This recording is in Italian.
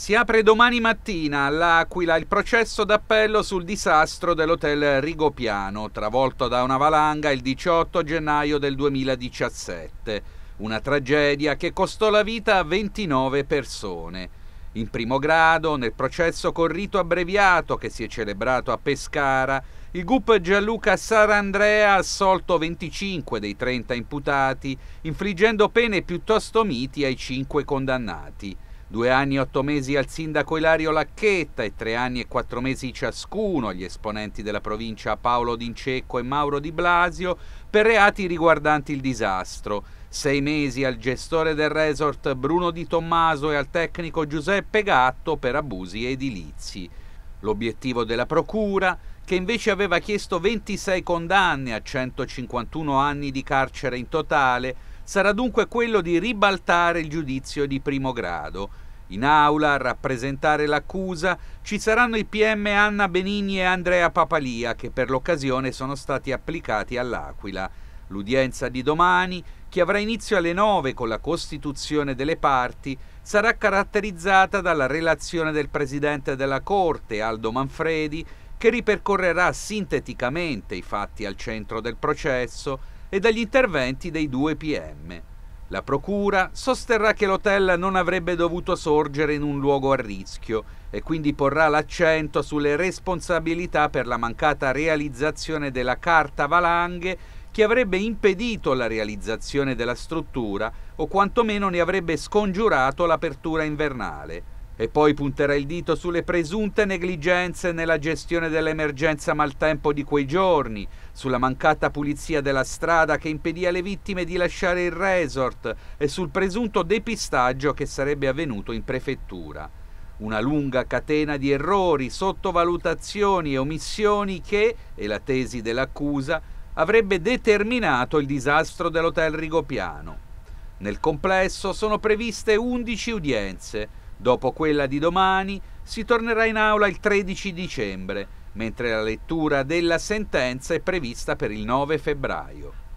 Si apre domani mattina all'Aquila il processo d'appello sul disastro dell'hotel Rigopiano, travolto da una valanga il 18 gennaio del 2017. Una tragedia che costò la vita a 29 persone. In primo grado, nel processo con rito abbreviato che si è celebrato a Pescara, il GUP Gianluca Sarandrea ha assolto 25 dei 30 imputati, infliggendo pene piuttosto miti ai 5 condannati. Due anni e otto mesi al sindaco Ilario Lacchetta e tre anni e quattro mesi ciascuno agli esponenti della provincia Paolo D'Incecco e Mauro Di Blasio per reati riguardanti il disastro. Sei mesi al gestore del resort Bruno Di Tommaso e al tecnico Giuseppe Gatto per abusi edilizi. L'obiettivo della procura, che invece aveva chiesto 26 condanne a 151 anni di carcere in totale, sarà dunque quello di ribaltare il giudizio di primo grado. In aula a rappresentare l'accusa ci saranno i PM Anna Benigni e Andrea Papalia che per l'occasione sono stati applicati all'Aquila. L'udienza di domani, che avrà inizio alle 9 con la costituzione delle parti, sarà caratterizzata dalla relazione del Presidente della Corte, Aldo Manfredi, che ripercorrerà sinteticamente i fatti al centro del processo, e dagli interventi dei due PM. La Procura sosterrà che l'hotel non avrebbe dovuto sorgere in un luogo a rischio e quindi porrà l'accento sulle responsabilità per la mancata realizzazione della carta valanghe che avrebbe impedito la realizzazione della struttura o quantomeno ne avrebbe scongiurato l'apertura invernale e poi punterà il dito sulle presunte negligenze nella gestione dell'emergenza maltempo di quei giorni, sulla mancata pulizia della strada che impedì alle vittime di lasciare il resort e sul presunto depistaggio che sarebbe avvenuto in prefettura. Una lunga catena di errori, sottovalutazioni e omissioni che, è la tesi dell'accusa, avrebbe determinato il disastro dell'hotel Rigopiano. Nel complesso sono previste 11 udienze, Dopo quella di domani si tornerà in aula il 13 dicembre, mentre la lettura della sentenza è prevista per il 9 febbraio.